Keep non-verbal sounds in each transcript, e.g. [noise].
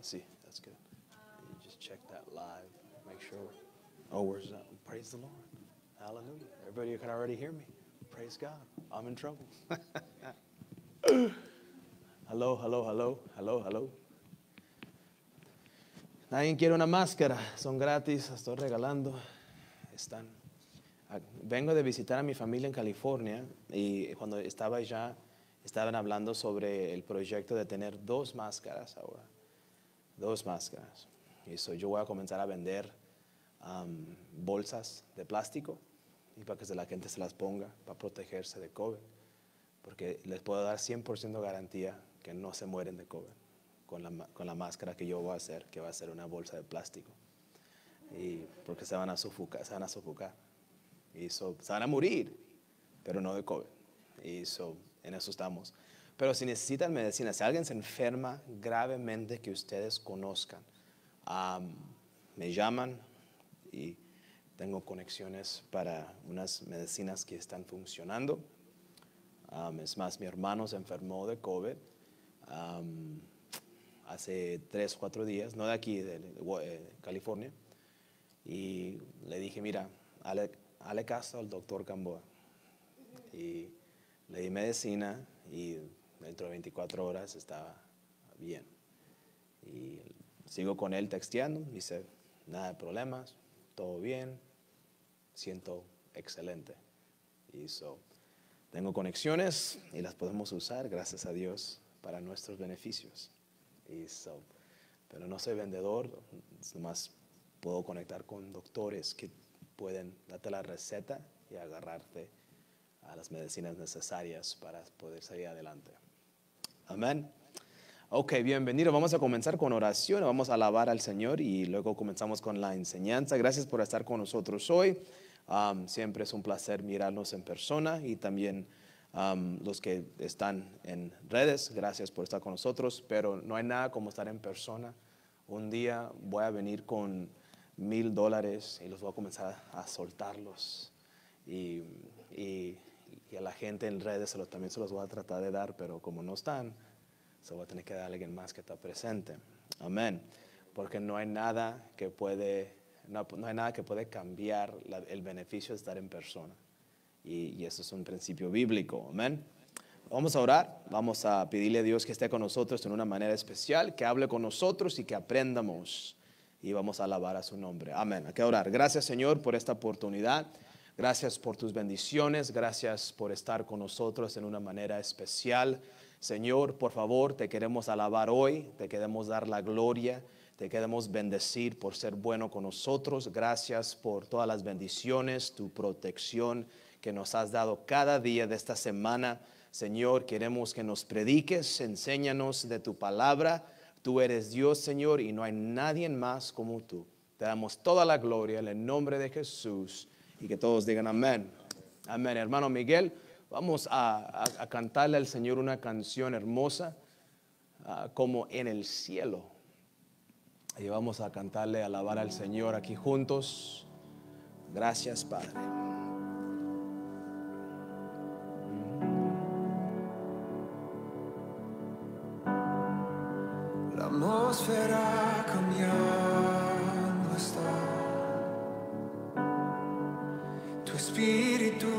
Sí, let's That's good. You just check that live. Make sure. Oh, where's that? Praise the Lord. Hallelujah. Everybody can already hear me. Praise God. I'm in trouble. [laughs] hello, hello, hello, hello, hello. Nadie quiere una máscara. Son gratis. Estoy regalando. Están. Ah, vengo de visitar a mi familia en California y cuando estaba allá estaban hablando sobre el proyecto de tener dos máscaras ahora dos máscaras. Y yo voy a comenzar a vender bolsas de plástico y para que la gente se las ponga para protegerse de COVID. Porque les puedo dar 100% garantía que no se mueren de COVID con la, con la máscara que yo voy a hacer, que va a ser una bolsa de plástico. Y porque se van a sofocar, se van a sofocar. Y eso se van a morir, pero no de COVID. Y en eso estamos. Pero si necesitan medicina, si alguien se enferma gravemente que ustedes conozcan, me llaman y tengo conexiones para unas medicinas que están funcionando. es más, mi hermano se enfermó de COVID hace tres, cuatro días, no de aquí, de, eh, California. Y le dije, mira, ale, caso al doctor Gamboa. Y le di medicina y dentro de 24 horas estaba bien. Y sigo con él texteando, dice, nada de problemas, todo bien, siento excelente. Y so, tengo conexiones y las podemos usar, gracias a Dios, para nuestros beneficios. Y so, pero no soy vendedor, nomás puedo conectar con doctores que pueden darte la receta y agarrarte a las medicinas necesarias para poder salir adelante. Amén. Ok, bienvenido. Vamos a comenzar con oración, vamos a alabar al Señor y luego comenzamos con la enseñanza. Gracias por estar con nosotros hoy. siempre es un placer mirarnos en persona y también los que están en redes, gracias por estar con nosotros, pero no hay nada como estar en persona. Un día voy a venir con mil dólares y los voy a comenzar a soltarlos. y y a la gente en redes se también se los voy a tratar de dar, pero como no están, se va a tener que dar a alguien más que está presente. Amén. Porque no hay nada que puede, no, hay nada que puede cambiar el beneficio de estar en persona. Y, eso es un principio bíblico. Amén. Vamos a orar, vamos a pedirle a Dios que esté con nosotros de una manera especial, que hable con nosotros y que aprendamos. Y vamos a alabar a su nombre. Amén. Hay que orar. Gracias Señor por esta oportunidad. Gracias por tus bendiciones, gracias por estar con nosotros en una manera especial. Señor, por favor, te queremos alabar hoy, te queremos dar la gloria, te queremos bendecir por ser bueno con nosotros. Gracias por todas las bendiciones, tu protección que nos has dado cada día de esta semana. Señor, queremos que nos prediques, enséñanos de tu palabra. Tú eres Dios, Señor, y no hay nadie más como tú. Te damos toda la gloria en el nombre de Jesús. Y que todos digan amén. Amén. Hermano Miguel, vamos a, cantarle al Señor una canción hermosa ah, como en el cielo. Y vamos a cantarle, alabar al Señor aquí juntos. Gracias, Padre. La atmósfera Espírito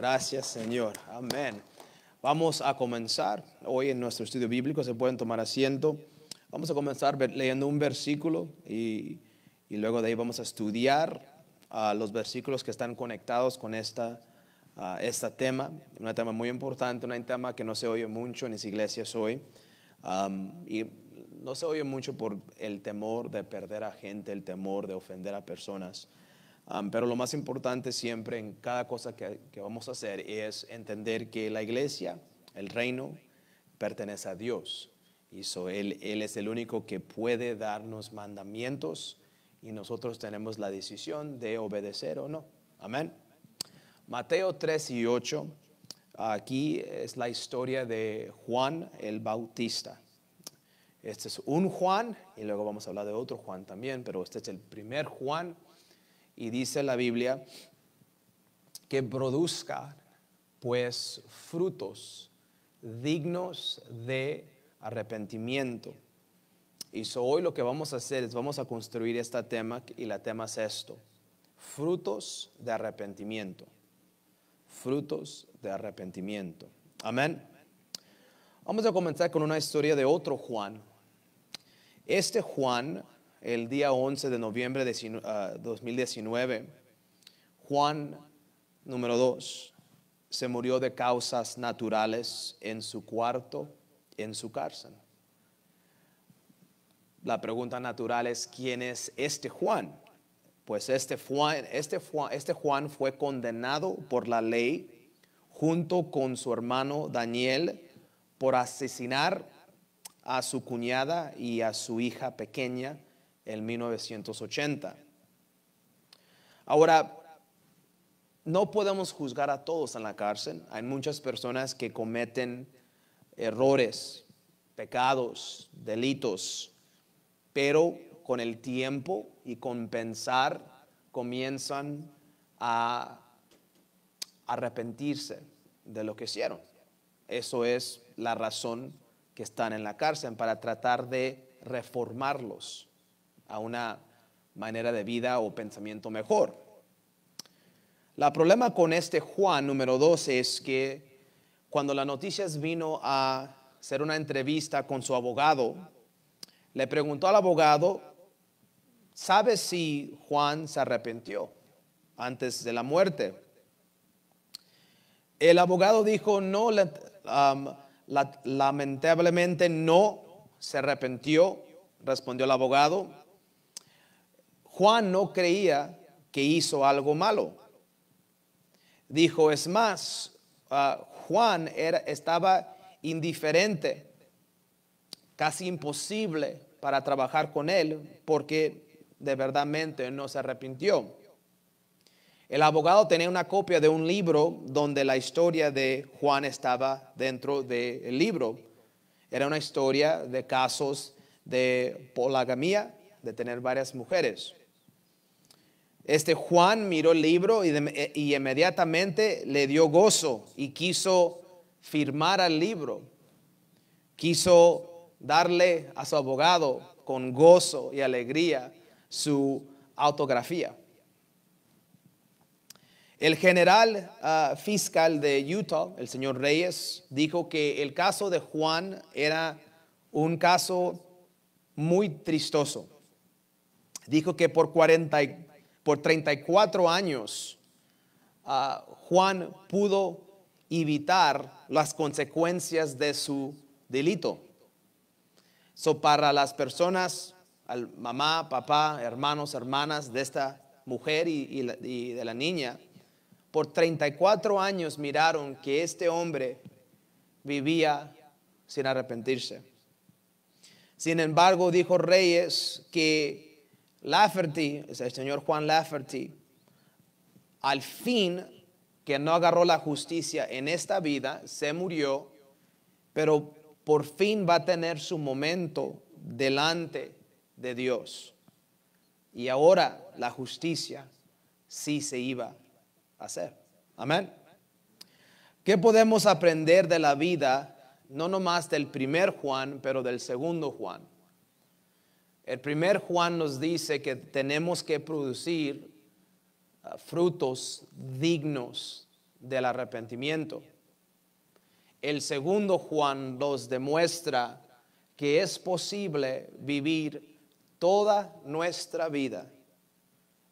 Gracias, Señor. Amén. Vamos a comenzar hoy en nuestro estudio bíblico. Se pueden tomar asiento. Vamos a comenzar leyendo un versículo y, luego de ahí vamos a estudiar ah, los versículos que están conectados con esta, ah, este tema. Un tema muy importante, un tema que no se oye mucho en las iglesias hoy. y no se oye mucho por el temor de perder a gente, el temor de ofender a personas pero lo más importante siempre en cada cosa que, vamos a hacer es entender que la iglesia, el reino, pertenece a Dios. Y él, él, es el único que puede darnos mandamientos y nosotros tenemos la decisión de obedecer o no. Amén. Mateo 3 y 8. Aquí es la historia de Juan el Bautista. Este es un Juan y luego vamos a hablar de otro Juan también, pero este es el primer Juan y dice la Biblia que produzca pues frutos dignos de arrepentimiento. Y hoy lo que vamos a hacer es vamos a construir esta tema y la tema es esto, frutos de arrepentimiento, frutos de arrepentimiento. Amén. Vamos a comenzar con una historia de otro Juan. Este Juan el día 11 de noviembre de 2019, ah, Juan número 2 se murió de causas naturales en su cuarto, en su cárcel. La pregunta natural es, ¿quién es este Juan? Pues este Juan, este este Juan fue condenado por la ley junto con su hermano Daniel por asesinar a su cuñada y a su hija pequeña en 1980. Ahora, no podemos juzgar a todos en la cárcel. Hay muchas personas que cometen errores, pecados, delitos, pero con el tiempo y con pensar comienzan a arrepentirse de lo que hicieron. Eso es la razón que están en la cárcel, para tratar de reformarlos a una manera de vida o pensamiento mejor. La problema con este Juan número 12 es que cuando la noticias vino a hacer una entrevista con su abogado, le preguntó al abogado, ¿sabe si Juan se arrepintió antes de la muerte? El abogado dijo, no, lamentablemente no se arrepintió, respondió el abogado. Juan no creía que hizo algo malo. Dijo, es más, ah, Juan era, estaba indiferente, casi imposible para trabajar con él porque de verdadmente no se arrepintió. El abogado tenía una copia de un libro donde la historia de Juan estaba dentro del libro. Era una historia de casos de polagamía de tener varias mujeres. Este Juan miró el libro y, de, y inmediatamente le dio gozo y quiso firmar al libro. Quiso darle a su abogado con gozo y alegría su autografía. El general ah, fiscal de Utah, el señor Reyes, dijo que el caso de Juan era un caso muy tristoso. Dijo que por 40, por 34 años, ah, Juan pudo evitar las consecuencias de su delito. So, para las personas, al mamá, papá, hermanos, hermanas de esta mujer y, y de la niña, por 34 años miraron que este hombre vivía sin arrepentirse. Sin embargo, dijo Reyes que Lafferty, el señor Juan Lafferty, al fin que no agarró la justicia en esta vida, se murió, pero por fin va a tener su momento delante de Dios. Y ahora la justicia sí se iba a hacer. Amén. ¿Qué podemos aprender de la vida, no nomás del primer Juan, pero del segundo Juan? El primer Juan nos dice que tenemos que producir ah, frutos dignos del arrepentimiento. El segundo Juan nos demuestra que es posible vivir toda nuestra vida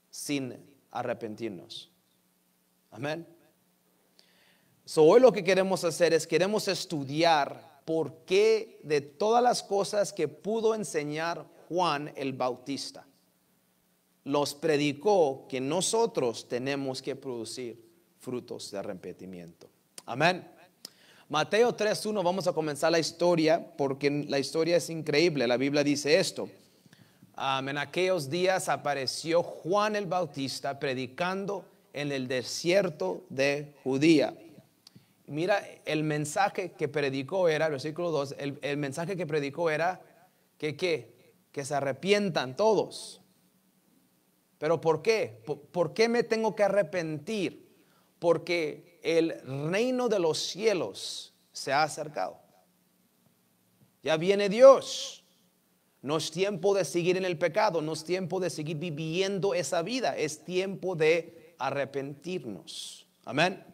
sin arrepentirnos. Amén. hoy lo que queremos hacer es queremos estudiar por qué de todas las cosas que pudo enseñar Juan el Bautista. Los predicó que nosotros tenemos que producir frutos de arrepentimiento. Amén. Mateo 3.1, vamos a comenzar la historia porque la historia es increíble. La Biblia dice esto. en aquellos días apareció Juan el Bautista predicando en el desierto de Judía. Mira, el mensaje que predicó era, versículo 2, el, el mensaje que predicó era que, ¿qué? que se arrepientan todos. ¿Pero por qué? ¿Por qué me tengo que arrepentir? Porque el reino de los cielos se ha acercado. Ya viene Dios. No es tiempo de seguir en el pecado, no es tiempo de seguir viviendo esa vida, es tiempo de arrepentirnos. Amén.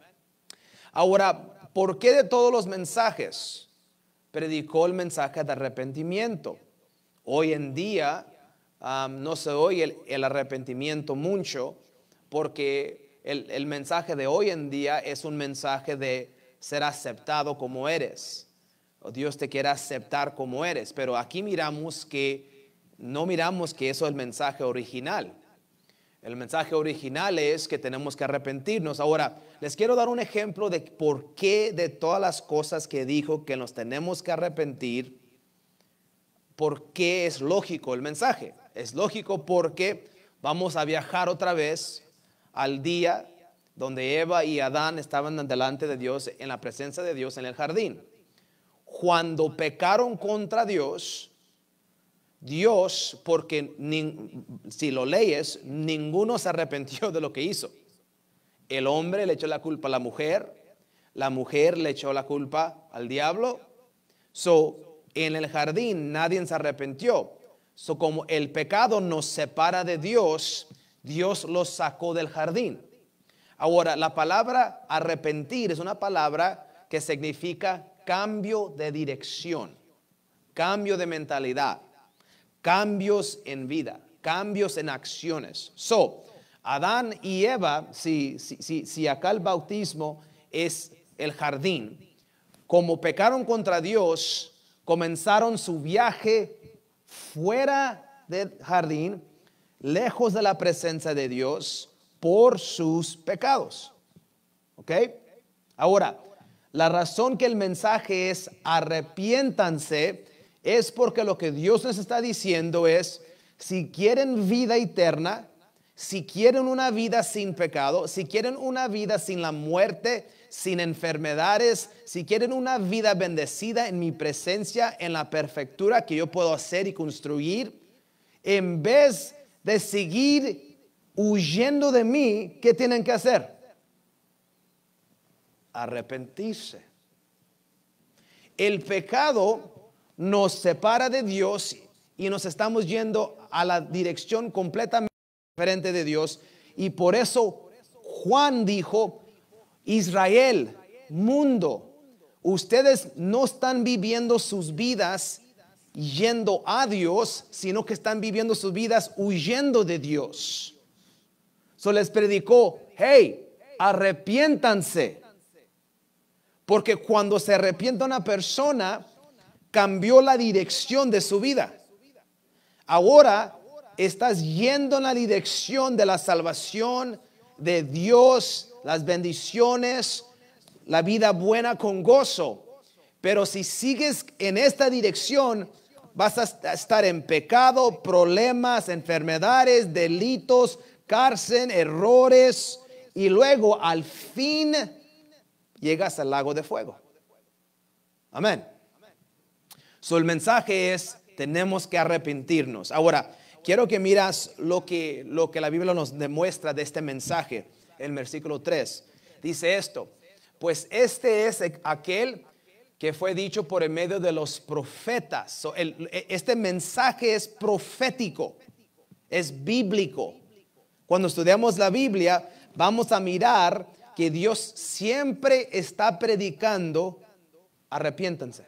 Ahora, ¿por qué de todos los mensajes predicó el mensaje de arrepentimiento? Hoy en día no se oye el, arrepentimiento mucho porque el, el, mensaje de hoy en día es un mensaje de ser aceptado como eres. Dios te quiere aceptar como eres, pero aquí miramos que no miramos que eso es el mensaje original. El mensaje original es que tenemos que arrepentirnos. Ahora, les quiero dar un ejemplo de por qué de todas las cosas que dijo que nos tenemos que arrepentir, ¿Por qué es lógico el mensaje? Es lógico porque vamos a viajar otra vez al día donde Eva y Adán estaban delante de Dios, en la presencia de Dios en el jardín. Cuando pecaron contra Dios, Dios, porque si lo leyes, ninguno se arrepintió de lo que hizo. El hombre le echó la culpa a la mujer, la mujer le echó la culpa al diablo. So, en el jardín nadie se arrepintió. So, como el pecado nos separa de Dios, Dios los sacó del jardín. Ahora, la palabra arrepentir es una palabra que significa cambio de dirección, cambio de mentalidad, cambios en vida, cambios en acciones. So, Adán y Eva, si, si acá el bautismo es el jardín, como pecaron contra Dios, comenzaron su viaje fuera del jardín, lejos de la presencia de Dios, por sus pecados. ¿Ok? Ahora, la razón que el mensaje es arrepiéntanse es porque lo que Dios les está diciendo es, si quieren vida eterna, si quieren una vida sin pecado, si quieren una vida sin la muerte sin enfermedades, si quieren una vida bendecida en mi presencia, en la perfectura que yo puedo hacer y construir, en vez de seguir huyendo de mí, ¿qué tienen que hacer? Arrepentirse. El pecado nos separa de Dios y nos estamos yendo a la dirección completamente diferente de Dios. Y por eso Juan dijo, Israel, mundo, ustedes no están viviendo sus vidas yendo a Dios, sino que están viviendo sus vidas huyendo de Dios. So les predicó, hey, arrepiéntanse. Porque cuando se arrepienta una persona, cambió la dirección de su vida. Ahora estás yendo en la dirección de la salvación de Dios las bendiciones, la vida buena con gozo. Pero si sigues en esta dirección, vas a estar en pecado, problemas, enfermedades, delitos, cárcel, errores. Y luego al fin llegas al lago de fuego. Amén. So, el mensaje es, tenemos que arrepentirnos. Ahora, quiero que miras lo que, lo que la Biblia nos demuestra de este mensaje. El versículo 3. Dice esto, pues este es aquel que fue dicho por el medio de los profetas. E, este mensaje es profético, es bíblico. Cuando estudiamos la Biblia, vamos a mirar que Dios siempre está predicando, arrepiéntanse.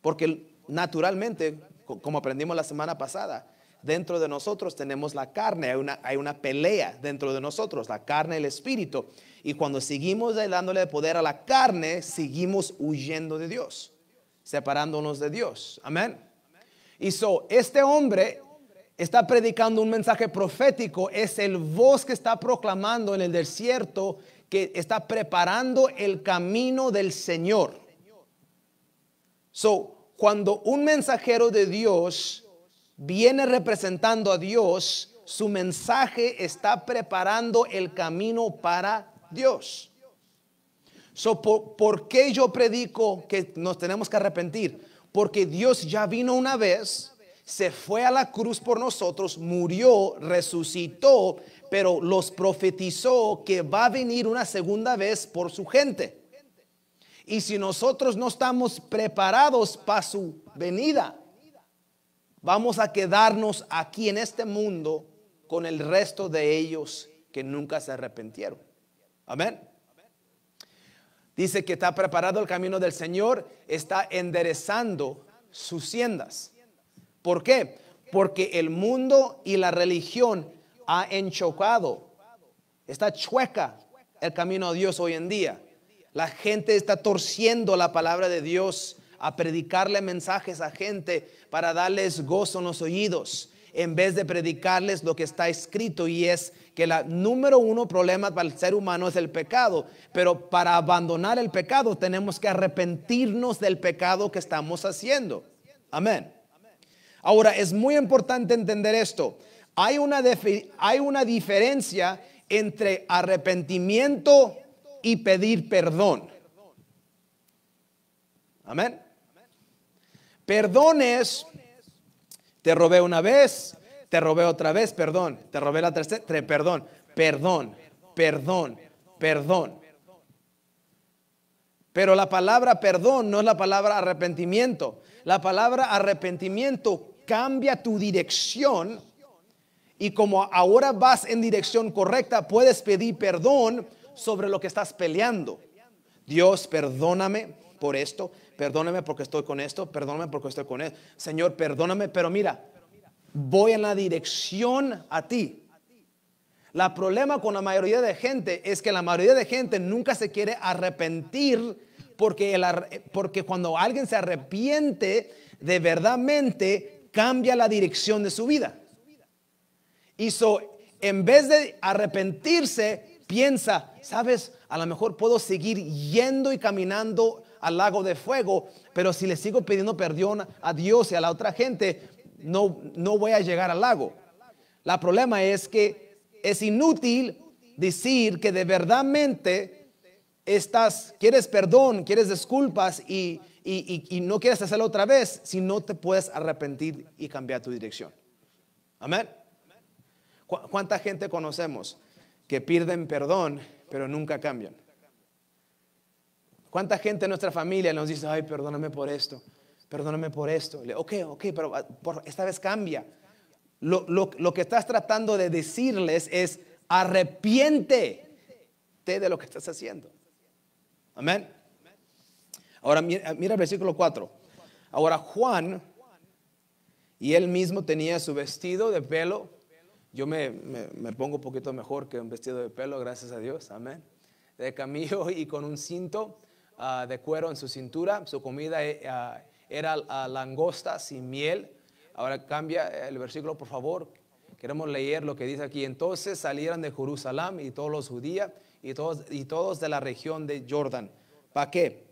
Porque naturalmente, como aprendimos la semana pasada, dentro de nosotros tenemos la carne, hay una, hay una pelea dentro de nosotros, la carne y el espíritu. Y cuando seguimos dándole poder a la carne, seguimos huyendo de Dios, separándonos de Dios. Amén. Y so, este hombre está predicando un mensaje profético, es el voz que está proclamando en el desierto que está preparando el camino del Señor. So, cuando un mensajero de Dios viene representando a Dios, su mensaje está preparando el camino para Dios. So, por, ¿Por qué yo predico que nos tenemos que arrepentir? Porque Dios ya vino una vez, se fue a la cruz por nosotros, murió, resucitó, pero los profetizó que va a venir una segunda vez por su gente. Y si nosotros no estamos preparados para su venida, vamos a quedarnos aquí en este mundo con el resto de ellos que nunca se arrepintieron. Amén. Dice que está preparado el camino del Señor, está enderezando sus siendas. ¿Por qué? Porque el mundo y la religión ha enchocado, está chueca el camino a Dios hoy en día. La gente está torciendo la palabra de Dios a predicarle mensajes a gente para darles gozo en los oídos, en vez de predicarles lo que está escrito y es que el número uno problema para el ser humano es el pecado, pero para abandonar el pecado tenemos que arrepentirnos del pecado que estamos haciendo. Amén. Ahora, es muy importante entender esto. Hay una, hay una diferencia entre arrepentimiento y pedir perdón. Amén perdones. Te robé una vez, te robé otra vez, perdón. Te robé la tercera, perdón, perdón, perdón, perdón. Pero la palabra perdón no es la palabra arrepentimiento. La palabra arrepentimiento cambia tu dirección y como ahora vas en dirección correcta, puedes pedir perdón sobre lo que estás peleando. Dios, perdóname por esto, Perdóname porque estoy con esto, perdóname porque estoy con esto. Señor, perdóname, pero mira, voy en la dirección a ti. La problema con la mayoría de gente es que la mayoría de gente nunca se quiere arrepentir porque, porque cuando alguien se arrepiente de verdadmente cambia la dirección de su vida. Y so, en vez de arrepentirse, piensa, sabes, a lo mejor puedo seguir yendo y caminando al lago de fuego, pero si le sigo pidiendo perdón a Dios y a la otra gente, no, no voy a llegar al lago. La problema es que es inútil decir que de verdadmente estás, quieres perdón, quieres disculpas y, y no quieres hacerlo otra vez si no te puedes arrepentir y cambiar tu dirección. Amén. ¿Cuánta gente conocemos que pierden perdón pero nunca cambian? ¿Cuánta gente en nuestra familia nos dice, ay, perdóname por esto, perdóname por esto? ok, ok, pero ah, por, esta vez cambia. Lo, que estás tratando de decirles es, arrepiente de lo que estás haciendo. Amén. Ahora ah, mira, el versículo 4. Ahora Juan, y él mismo tenía su vestido de pelo. Yo me, me, pongo un poquito mejor que un vestido de pelo, gracias a Dios. Amén. De camillo y con un cinto Ah, de cuero en su cintura, su comida eh, ah, era ah, Langosta sin miel. Ahora cambia el versículo, por favor. Queremos leer lo que dice aquí. Entonces salieron de Jerusalén y todos los judíos y todos, y todos de la región de Jordán. ¿Para qué?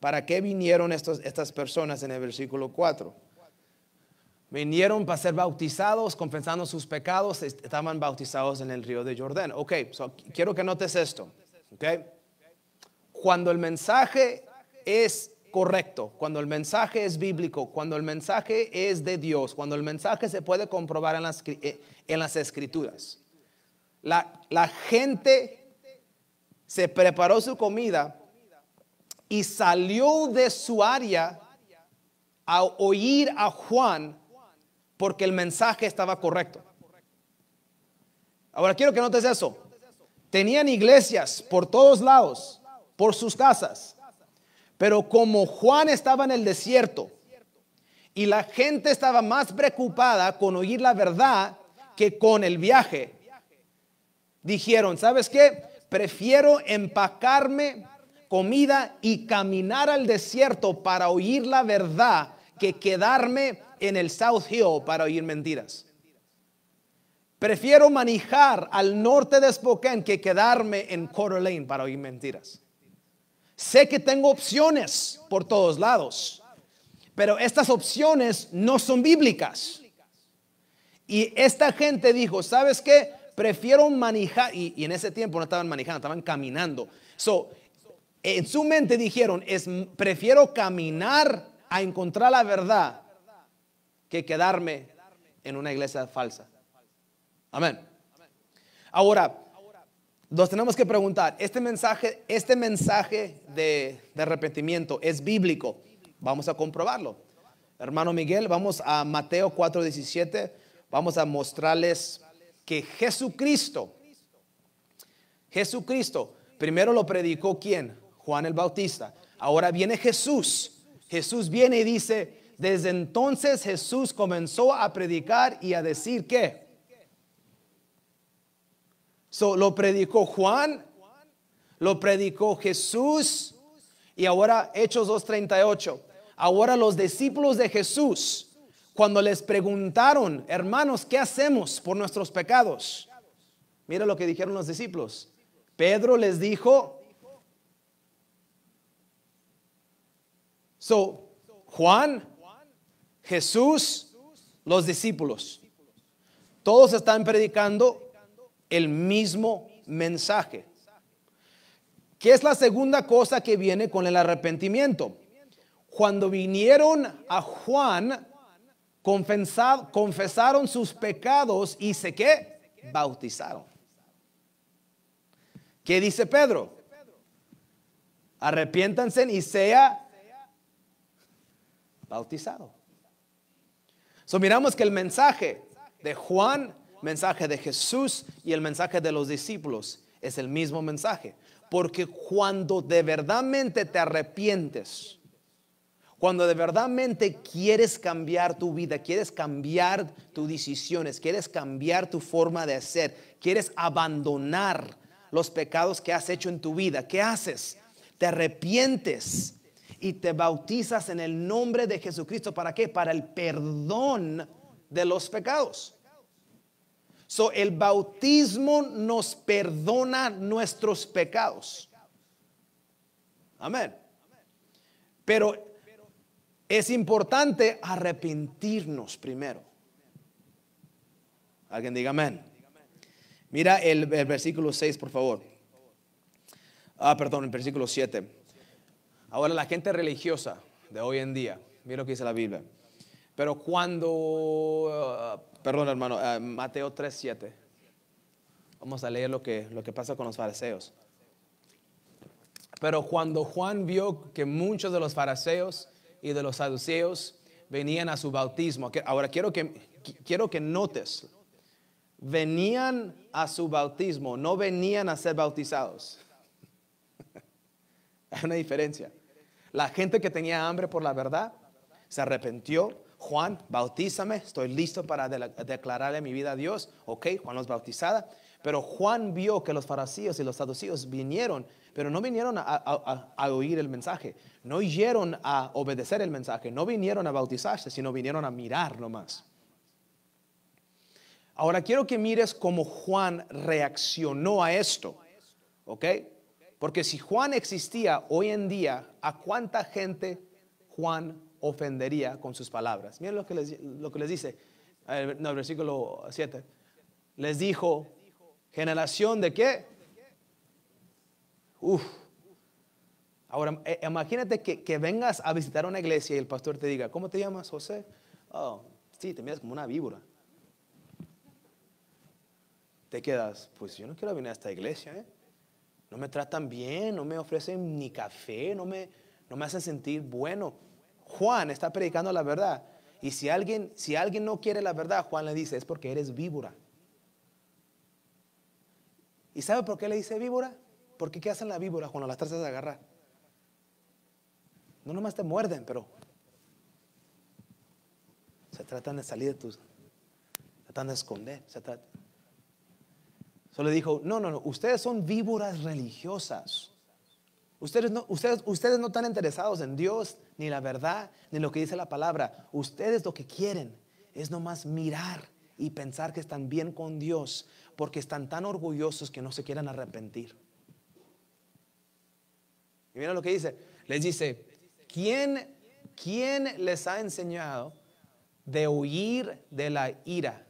¿Para qué vinieron estos, estas personas en el versículo 4? Vinieron para ser bautizados, confesando sus pecados, estaban bautizados en el río de Jordán. Ok, quiero que notes esto. Okay cuando el mensaje es correcto, cuando el mensaje es bíblico, cuando el mensaje es de Dios, cuando el mensaje se puede comprobar eh, en las, escrituras. La, la gente se preparó su comida y salió de su área a oír a Juan porque el mensaje estaba correcto. Ahora quiero que notes eso. Tenían iglesias por todos lados por sus casas. Pero como Juan estaba en el desierto y la gente estaba más preocupada con oír la verdad que con el viaje, dijeron, ¿sabes qué? Prefiero empacarme comida y caminar al desierto para oír la verdad que quedarme en el South Hill para oír mentiras. Prefiero manejar al norte de Spokane que quedarme en Coraline para oír mentiras. Sé que tengo opciones por todos lados, pero estas opciones no son bíblicas. Y esta gente dijo, ¿sabes qué? Prefiero manejar, y, y en ese tiempo no estaban manejando, estaban caminando. So, en su mente dijeron, es, prefiero caminar a encontrar la verdad que quedarme en una iglesia falsa. Amén. Ahora, nos tenemos que preguntar, este mensaje, este mensaje de, arrepentimiento es bíblico. Vamos a comprobarlo. Hermano Miguel, vamos a Mateo 4:17. Vamos a mostrarles que Jesucristo, Jesucristo, primero lo predicó quién? Juan el Bautista. Ahora viene Jesús. Jesús viene y dice, desde entonces Jesús comenzó a predicar y a decir que lo predicó Juan, lo predicó Jesús y ahora Hechos 2.38. Ahora los discípulos de Jesús, cuando les preguntaron, hermanos, ¿qué hacemos por nuestros pecados? Mira lo que dijeron los discípulos. Pedro les dijo, so, Juan, Jesús, los discípulos. Todos están predicando el mismo mensaje. ¿Qué es la segunda cosa que viene con el arrepentimiento? Cuando vinieron a Juan, confesaron sus pecados y se qué? Bautizaron. ¿Qué dice Pedro? Arrepiéntanse y sea bautizado. So miramos que el mensaje de Juan mensaje de Jesús y el mensaje de los discípulos es el mismo mensaje. Porque cuando de verdadmente te arrepientes, cuando de verdadmente quieres cambiar tu vida, quieres cambiar tus decisiones, quieres cambiar tu forma de hacer, quieres abandonar los pecados que has hecho en tu vida, ¿qué haces? Te arrepientes y te bautizas en el nombre de Jesucristo. ¿Para qué? Para el perdón de los pecados el bautismo nos perdona nuestros pecados. Amén. Pero es importante arrepentirnos primero. Alguien diga amén. Mira el, el versículo 6, por favor. Ah, perdón, el versículo 7. Ahora la gente religiosa de hoy en día, mira lo que dice la Biblia. Pero cuando perdón hermano, eh, Mateo Mateo 3.7. Vamos a leer lo que, lo que pasa con los fariseos. Pero cuando Juan vio que muchos de los fariseos y de los saduceos venían a su bautismo, ahora quiero que, quiero que notes, venían a su bautismo, no venían a ser bautizados. [laughs] Hay una diferencia. La gente que tenía hambre por la verdad se arrepintió Juan, bautízame, estoy listo para declararle mi vida a Dios. Ok, Juan los bautizada. Pero Juan vio que los fariseos y los saduceos vinieron, pero no vinieron a, a, oír el mensaje, no oyeron a obedecer el mensaje, no vinieron a bautizarse, sino vinieron a mirar nomás. Ahora quiero que mires cómo Juan reaccionó a esto, ¿ok? Porque si Juan existía hoy en día, ¿a cuánta gente Juan ofendería con sus palabras. Miren lo que les, lo que les dice, En el versículo 7. Les dijo, generación de qué? Uf. Ahora, e, imagínate que, vengas a visitar una iglesia y el pastor te diga, ¿cómo te llamas, José? Oh, sí, te miras como una víbora. Te quedas, pues yo no quiero venir a esta iglesia, ¿eh? No me tratan bien, no me ofrecen ni café, no me, no me hacen sentir bueno. Juan está predicando la verdad. Y si alguien, si alguien no quiere la verdad, Juan le dice, es porque eres víbora. ¿Y sabe por qué le dice víbora? Porque ¿qué hacen la víbora cuando las tratas de agarrar? No nomás te muerden, pero se tratan de salir de tus, tratan de esconder, se trata Solo dijo, no, no, no, ustedes son víboras religiosas. Ustedes no, ustedes, ustedes no están interesados en Dios, ni la verdad, ni lo que dice la palabra. Ustedes lo que quieren es nomás mirar y pensar que están bien con Dios, porque están tan orgullosos que no se quieren arrepentir. Y miren lo que dice. Les dice, ¿quién, quién les ha enseñado de huir de la ira?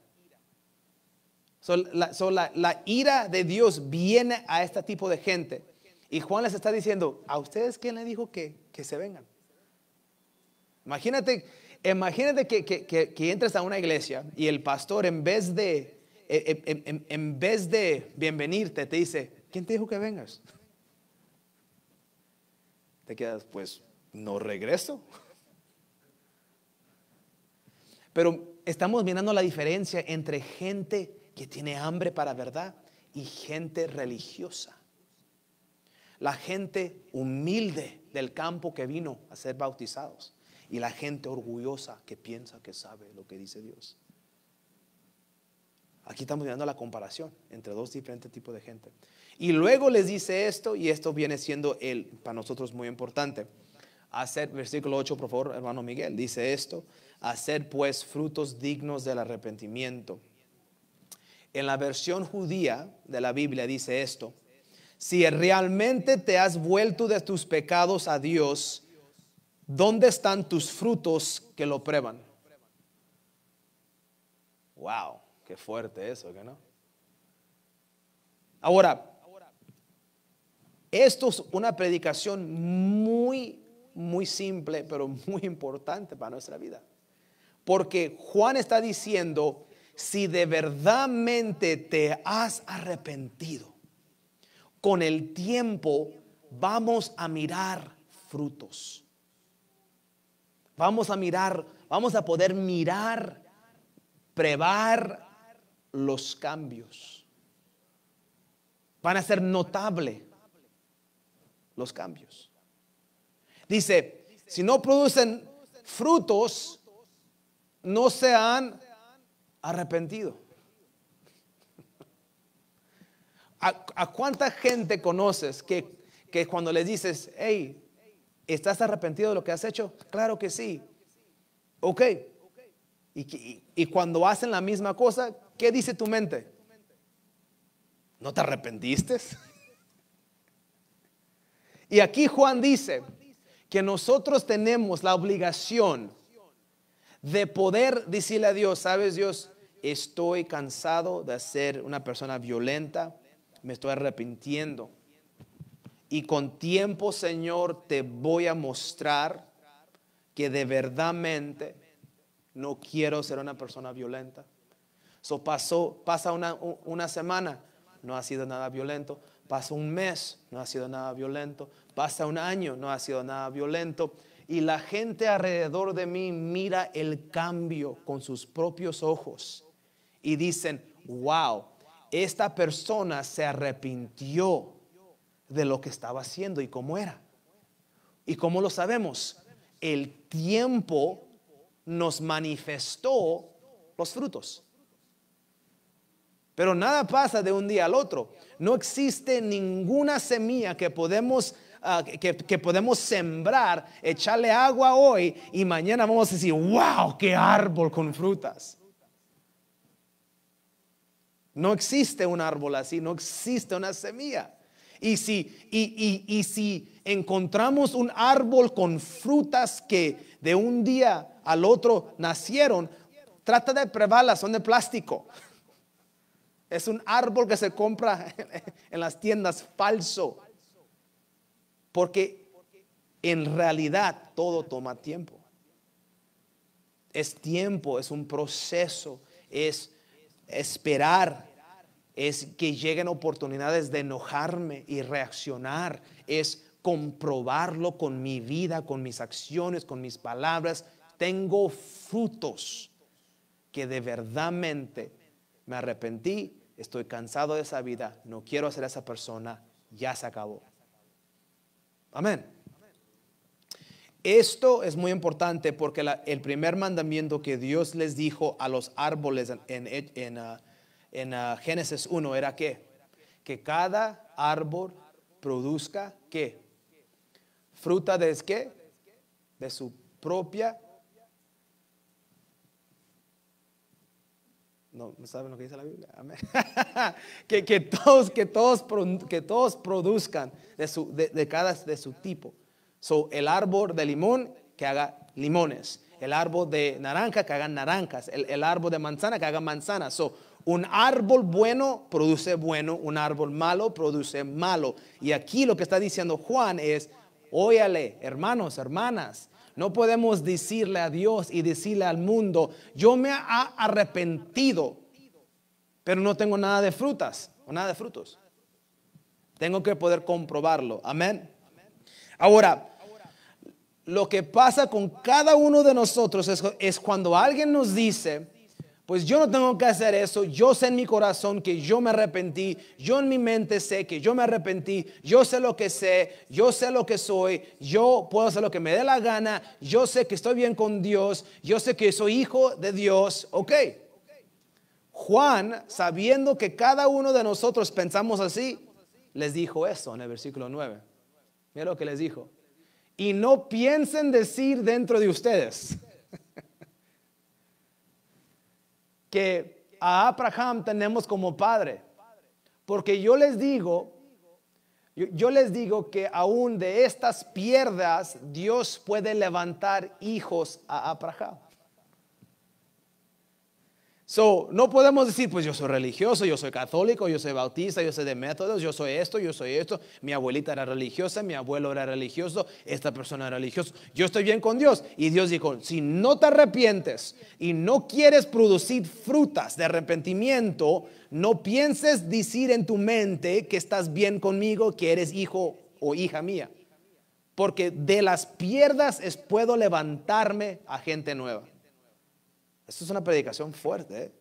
So, la, la ira de Dios viene a este tipo de gente y Juan les está diciendo, ¿a ustedes quién le dijo que, se vengan? Imagínate, imagínate que, que, entres a una iglesia y el pastor en vez de, eh, eh, en vez de bienvenirte, te dice, ¿quién te dijo que vengas? Te quedas, pues, no regreso. Pero estamos mirando la diferencia entre gente que tiene hambre para verdad y gente religiosa la gente humilde del campo que vino a ser bautizados y la gente orgullosa que piensa que sabe lo que dice Dios. Aquí estamos mirando la comparación entre dos diferentes tipos de gente. Y luego les dice esto, y esto viene siendo el, para nosotros muy importante. Hacer, versículo 8, por favor, hermano Miguel, dice esto, hacer pues frutos dignos del arrepentimiento. En la versión judía de la Biblia dice esto, si realmente te has vuelto de tus pecados a Dios, ¿dónde están tus frutos que lo prueban? Wow, qué fuerte eso, que no? Ahora, esto es una predicación muy, muy simple, pero muy importante para nuestra vida. Porque Juan está diciendo, si de verdadmente te has arrepentido, con el tiempo vamos a mirar frutos. Vamos a mirar, vamos a poder mirar, prevar los cambios. Van a ser notable los cambios. Dice, si no producen frutos, no se han arrepentido. ¿A, cuánta gente conoces que, cuando le dices, hey, ¿estás arrepentido de lo que has hecho? Claro que sí. Ok. y cuando hacen la misma cosa, ¿qué dice tu mente? ¿No te arrepentiste? [laughs] Y aquí Juan dice que nosotros tenemos la obligación de poder decirle a Dios, sabes Dios, estoy cansado de ser una persona violenta, me estoy arrepintiendo. Y con tiempo, Señor, te voy a mostrar que de verdadmente no quiero ser una persona violenta. So pasó, pasa una, una semana, no ha sido nada violento. Pasa un mes, no ha sido nada violento. Pasa un año, no ha sido nada violento. Y la gente alrededor de mí mira el cambio con sus propios ojos y dicen, wow, esta persona se arrepintió de lo que estaba haciendo y cómo era. ¿Y cómo lo sabemos? El tiempo nos manifestó los frutos. Pero nada pasa de un día al otro. No existe ninguna semilla que podemos, ah, que podemos sembrar, echarle agua hoy y mañana vamos a decir, wow, qué árbol con frutas. No existe un árbol así, no existe una semilla. Y si, y, si encontramos un árbol con frutas que de un día al otro nacieron, trata de probarlas, son de plástico. [laughs] Es un árbol que se compra [laughs] en las tiendas falso. Porque en realidad todo toma tiempo. Es tiempo, es un proceso, es Esperar es que lleguen oportunidades de enojarme y reaccionar, es comprobarlo con mi vida, con mis acciones, con mis palabras. Tengo frutos que de verdadmente me arrepentí, estoy cansado de esa vida, no quiero ser esa persona, ya se acabó. Amén. Esto es muy importante porque el primer mandamiento que Dios les dijo a los árboles en, en, ah, ah, Génesis 1 era que, que cada árbol produzca qué? Fruta de qué? De su propia. No, ¿saben lo que dice la Biblia? [laughs] que, todos, que, todos, que todos produzcan de, de, cada de su tipo. So, el árbol de limón que haga limones, el árbol de naranja que haga naranjas, el, árbol de manzana que haga manzanas. So, un árbol bueno produce bueno, un árbol malo produce malo. Y aquí lo que está diciendo Juan es, óyale, hermanos, hermanas, no podemos decirle a Dios y decirle al mundo, yo me ha arrepentido, pero no tengo nada de frutas o nada de frutos. Tengo que poder comprobarlo. Amén. Ahora, lo que pasa con cada uno de nosotros es, cuando alguien nos dice, pues yo no tengo que hacer eso, yo sé en mi corazón que yo me arrepentí, yo en mi mente sé que yo me arrepentí, yo sé lo que sé, yo sé lo que soy, yo puedo hacer lo que me dé la gana, yo sé que estoy bien con Dios, yo sé que soy hijo de Dios, ok. Juan, sabiendo que cada uno de nosotros pensamos así, les dijo eso en el versículo 9. Mira lo que les dijo y no piensen decir dentro de ustedes [laughs] que a Abraham tenemos como padre. Porque yo les digo, yo, les digo que aún de estas pierdas Dios puede levantar hijos a Abraham no podemos decir, pues yo soy religioso, yo soy católico, yo soy bautista, yo soy de métodos, yo soy esto, yo soy esto. Mi abuelita era religiosa, mi abuelo era religioso, esta persona era religiosa. Yo estoy bien con Dios. Y Dios dijo, si no te arrepientes y no quieres producir frutas de arrepentimiento, no pienses decir en tu mente que estás bien conmigo, que eres hijo o hija mía. Porque de las pierdas es puedo levantarme a gente nueva. Esto es una predicación fuerte. ¿eh?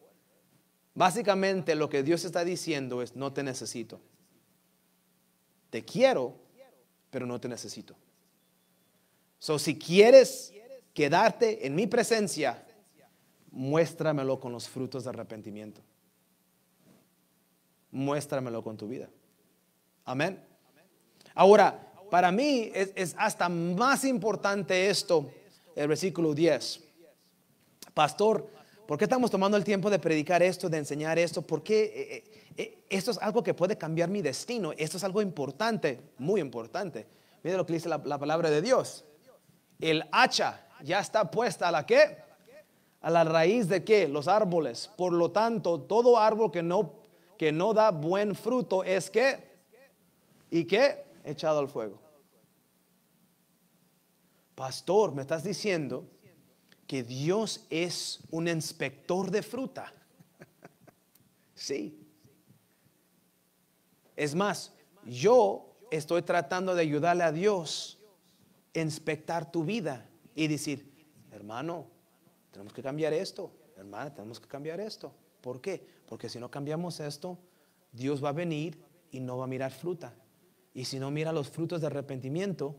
Básicamente lo que Dios está diciendo es, no te necesito. Te quiero, pero no te necesito. So, si quieres quedarte en mi presencia, muéstramelo con los frutos de arrepentimiento. Muéstramelo con tu vida. Amén. Ahora, para mí es, es hasta más importante esto, el versículo 10. Pastor, ¿por qué estamos tomando el tiempo de predicar esto, de enseñar esto? ¿Por qué eh, eh, eh, esto es algo que puede cambiar mi destino? Esto es algo importante, muy importante. Mira lo que dice la, palabra de Dios. El hacha ya está puesta a la qué, A la raíz de qué? Los árboles. Por lo tanto, todo árbol que no, que no da buen fruto es que y qué, echado al fuego. Pastor, me estás diciendo Dios es un inspector de fruta. [laughs] sí. Es más, yo estoy tratando de ayudarle a Dios a inspectar tu vida y decir, hermano, tenemos que cambiar esto, hermana, tenemos que cambiar esto. ¿Por qué? Porque si no cambiamos esto, Dios va a venir y no va a mirar fruta. Y si no mira los frutos de arrepentimiento,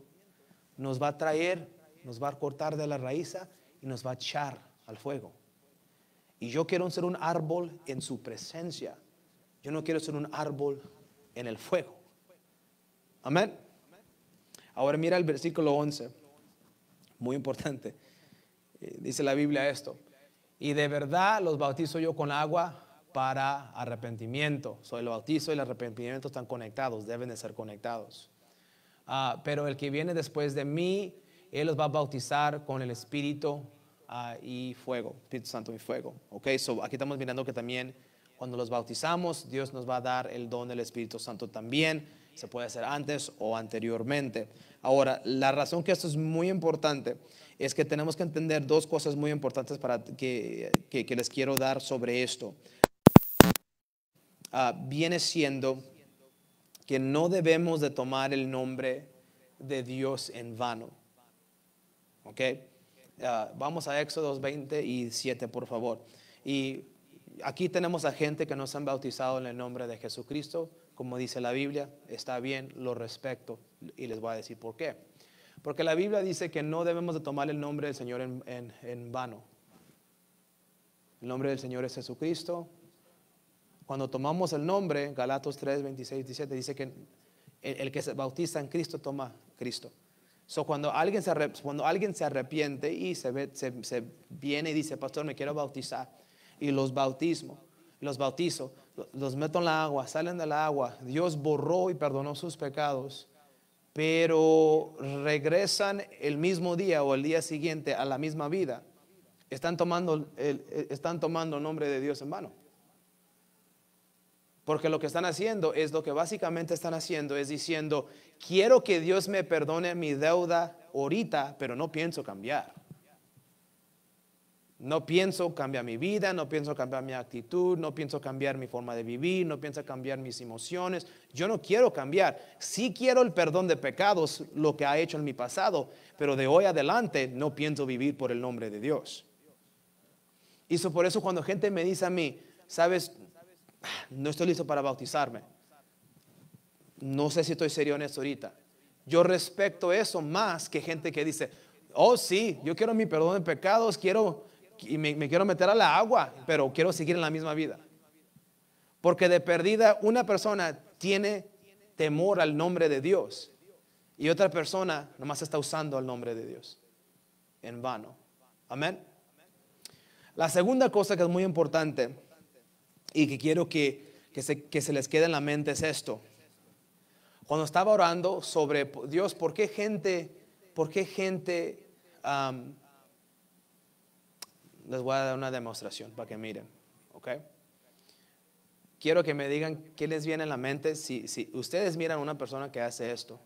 nos va a traer, nos va a cortar de la raíz nos va a echar al fuego. Y yo quiero ser un árbol en su presencia. Yo no quiero ser un árbol en el fuego. Amén. Ahora mira el versículo 11. Muy importante. Eh, dice la Biblia esto. Y de verdad los bautizo yo con agua para arrepentimiento. soy el bautizo y el arrepentimiento están conectados, deben de ser conectados. Ah, pero el que viene después de mí, Él los va a bautizar con el Espíritu Ah, y fuego, Espíritu Santo y fuego. Ok, so aquí estamos mirando que también cuando los bautizamos, Dios nos va a dar el don del Espíritu Santo también. Se puede hacer antes o anteriormente. Ahora, la razón que esto es muy importante es que tenemos que entender dos cosas muy importantes para que, que, les quiero dar sobre esto. Ah, viene siendo que no debemos de tomar el nombre de Dios en vano. ¿Ok? Ah, vamos a Éxodos 20 y 7, por favor. Y aquí tenemos a gente que nos han bautizado en el nombre de Jesucristo. Como dice la Biblia, está bien, lo respeto y les voy a decir por qué. Porque la Biblia dice que no debemos de tomar el nombre del Señor en, vano. El nombre del Señor es Jesucristo. Cuando tomamos el nombre, Galatos 3, 26, 17, dice que el que se bautiza en Cristo toma Cristo cuando, alguien se, cuando alguien se arrepiente y se, ve, se, viene y dice, pastor, me quiero bautizar, y los bautismo, los bautizo, los meto en la agua, salen del agua, Dios borró y perdonó sus pecados, pero regresan el mismo día o el día siguiente a la misma vida, están tomando el, están tomando el nombre de Dios en vano. Porque lo que están haciendo es lo que básicamente están haciendo, es diciendo, quiero que Dios me perdone mi deuda ahorita, pero no pienso cambiar. No pienso cambiar mi vida, no pienso cambiar mi actitud, no pienso cambiar mi forma de vivir, no pienso cambiar mis emociones. Yo no quiero cambiar. Sí quiero el perdón de pecados, lo que ha hecho en mi pasado, pero de hoy adelante no pienso vivir por el nombre de Dios. Y eso por eso cuando gente me dice a mí, sabes, ah, no estoy listo para bautizarme. No sé si estoy serio en esto ahorita. Yo respeto eso más que gente que dice, oh sí, yo quiero mi perdón de pecados, quiero y me, quiero meter a la agua, pero quiero seguir en la misma vida. Porque de perdida una persona tiene temor al nombre de Dios y otra persona nomás está usando el nombre de Dios en vano. Amén. La segunda cosa que es muy importante y que quiero que, que se les quede en la mente es esto. Cuando estaba orando sobre Dios, ¿por qué gente, por qué gente, les voy a dar una demostración para que miren, ¿ok? Quiero que me digan qué les viene en la mente si, ustedes miran a una persona que hace esto.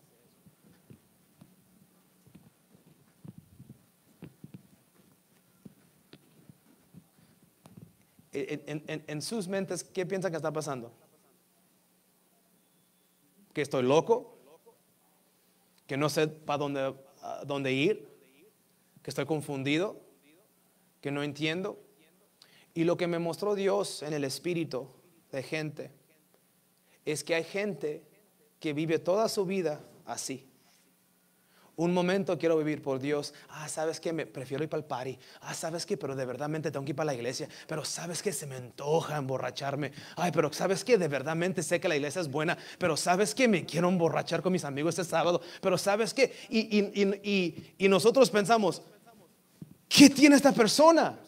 En, en, en, sus mentes, ¿qué piensan que está pasando? que estoy loco, que no sé para dónde, dónde ir, que estoy confundido, que no entiendo. Y lo que me mostró Dios en el espíritu de gente es que hay gente que vive toda su vida así un momento quiero vivir por Dios. Ah, sabes que me prefiero ir para el party. Ah, sabes que, pero de verdad tengo que ir para la iglesia. Pero sabes que se me antoja emborracharme. Ay, pero sabes que de verdad sé que la iglesia es buena. Pero sabes que me quiero emborrachar con mis amigos este sábado. Pero sabes que, y, y, y, y nosotros pensamos, ¿qué tiene esta persona?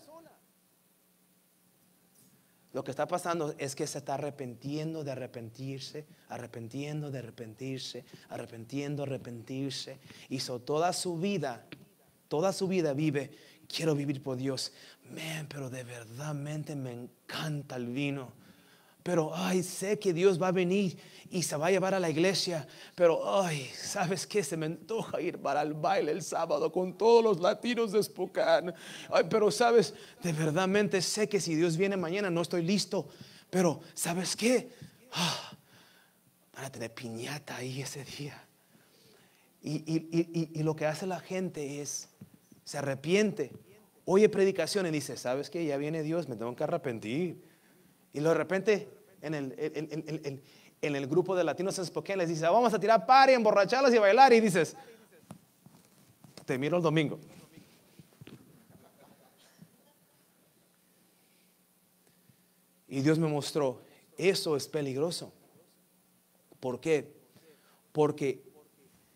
Lo que está pasando es que se está arrepintiendo de arrepentirse, arrepentiendo de arrepentirse, arrepintiendo, arrepentirse. Hizo toda su vida, toda su vida vive, quiero vivir por Dios. pero de verdad me encanta el vino pero ay, sé que Dios va a venir y se va a llevar a la iglesia, pero ay, ¿sabes qué? Se me antoja ir para el baile el sábado con todos los latinos de Spokane. Ay, pero sabes, de verdadmente sé que si Dios viene mañana no estoy listo, pero ¿sabes qué? Ah, van a tener piñata ahí ese día. Y, y lo que hace la gente es, se arrepiente, oye predicación y dice, ¿sabes qué? Ya viene Dios, me tengo que arrepentir y de repente en el, en, el, grupo de latinos en Spokane les dice, ah, vamos a tirar party, emborracharlas y bailar. Y dices, te miro el domingo. Y Dios me mostró, eso es peligroso. ¿Por qué? Porque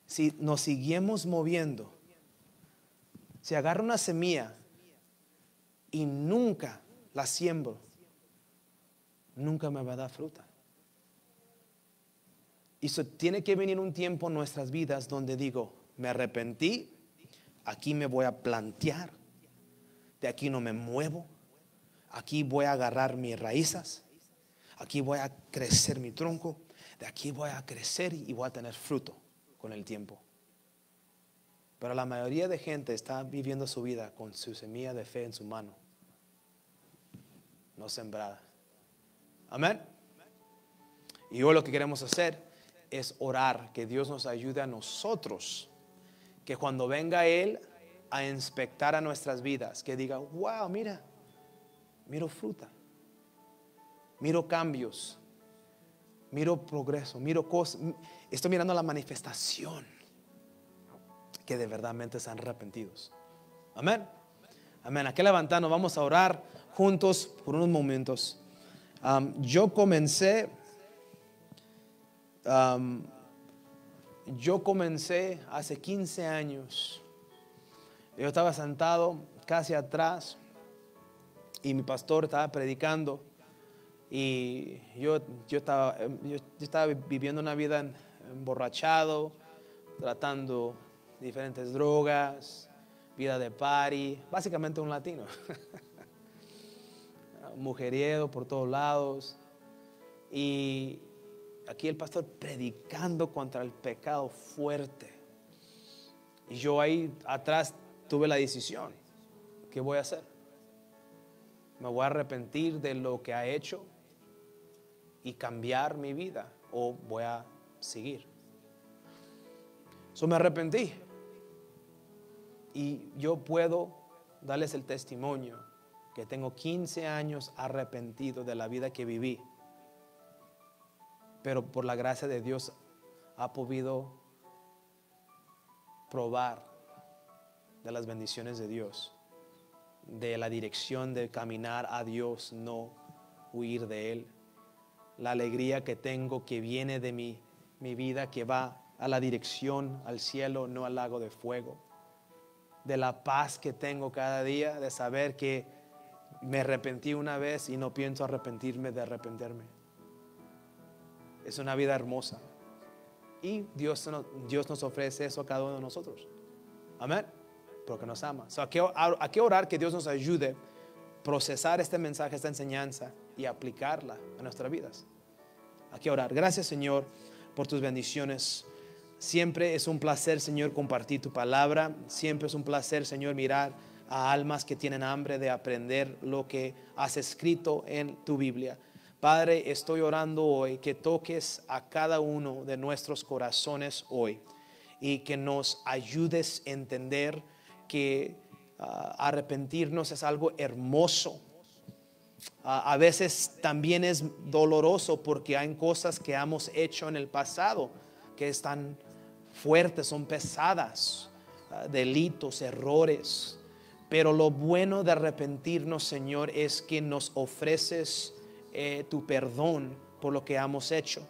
si nos seguimos moviendo, se agarra una semilla y nunca la siembro, nunca me va a dar fruta. Y eso tiene que venir un tiempo en nuestras vidas donde digo, me arrepentí, aquí me voy a plantear, de aquí no me muevo, aquí voy a agarrar mis raíces, aquí voy a crecer mi tronco, de aquí voy a crecer y voy a tener fruto con el tiempo. Pero la mayoría de gente está viviendo su vida con su semilla de fe en su mano, no sembrada. Amén. Y hoy lo que queremos hacer es orar, que Dios nos ayude a nosotros, que cuando venga Él a inspectar a nuestras vidas, que diga, wow, mira, miro fruta, miro cambios, miro progreso, miro cosas, estoy mirando la manifestación, que de verdad están arrepentidos. Amén. Amén. Aquí levantando vamos a orar juntos por unos momentos. Um, yo comencé, um, yo comencé hace 15 años. Yo estaba sentado casi atrás y mi pastor estaba predicando y yo, estaba, em, viviendo una vida emborrachado, tratando diferentes drogas, vida de party, básicamente un latino. [laughs] mujeriedo por todos lados. Y aquí el pastor predicando contra el pecado fuerte. Y yo ahí atrás tuve la decisión. ¿Qué voy a hacer? ¿Me voy a arrepentir de lo que ha hecho y cambiar mi vida? ¿O voy a seguir? Eso me arrepentí. Y yo puedo darles el testimonio que tengo 15 años arrepentido de la vida que viví. Pero por la gracia de Dios ha podido probar de las bendiciones de Dios, de la dirección de caminar a Dios, no huir de Él. La alegría que tengo que viene de mi vida que va a la dirección al cielo, no al lago de fuego. De la paz que tengo cada día, de saber que me arrepentí una vez y no pienso arrepentirme de arrepentirme. Es una vida hermosa. Y Dios, Dios nos ofrece eso a cada uno de nosotros. Amén. Porque nos ama. So, ¿a, qué, orar que Dios nos ayude a procesar este mensaje, esta enseñanza y aplicarla a nuestras vidas? ¿A qué orar? Gracias Señor por tus bendiciones. Siempre es un placer Señor compartir tu palabra. Siempre es un placer Señor mirar a almas que tienen hambre de aprender lo que has escrito en tu Biblia. Padre, estoy orando hoy que toques a cada uno de nuestros corazones hoy y que nos ayudes a entender que ah, arrepentirnos es algo hermoso. a veces también es doloroso porque hay cosas que hemos hecho en el pasado que están fuertes, son pesadas, ah, delitos, errores pero lo bueno de arrepentirnos, Señor, es que nos ofreces eh, tu perdón por lo que hemos hecho.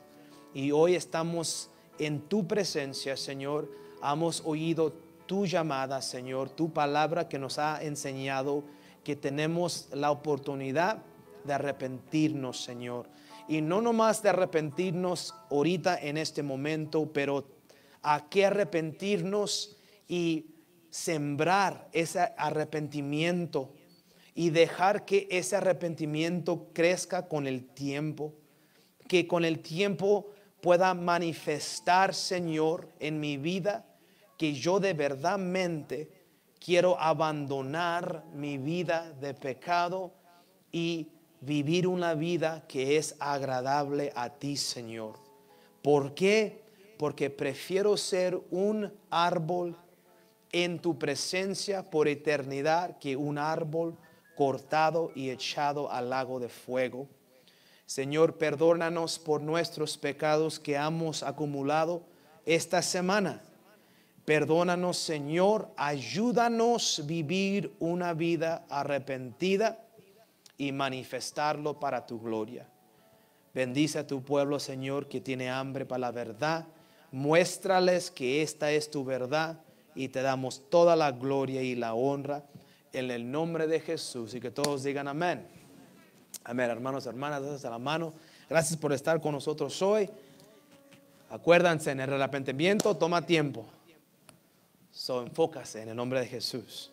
Y hoy estamos en tu presencia, Señor. Hemos oído tu llamada, Señor, tu palabra que nos ha enseñado que tenemos la oportunidad de arrepentirnos, Señor. Y no nomás de arrepentirnos ahorita en este momento, pero a qué arrepentirnos y sembrar ese arrepentimiento y dejar que ese arrepentimiento crezca con el tiempo, que con el tiempo pueda manifestar, Señor, en mi vida, que yo de verdadmente quiero abandonar mi vida de pecado y vivir una vida que es agradable a ti, Señor. ¿Por qué? Porque prefiero ser un árbol en tu presencia por eternidad que un árbol cortado y echado al lago de fuego. Señor, perdónanos por nuestros pecados que hemos acumulado esta semana. Perdónanos, Señor, ayúdanos vivir una vida arrepentida y manifestarlo para tu gloria. Bendice a tu pueblo, Señor, que tiene hambre para la verdad. Muéstrales que esta es tu verdad y te damos toda la gloria y la honra en el nombre de Jesús y que todos digan amén. Amén, hermanos, hermanas, gracias a la mano. Gracias por estar con nosotros hoy. Acuérdense, en el arrepentimiento toma tiempo. So enfócase en el nombre de Jesús.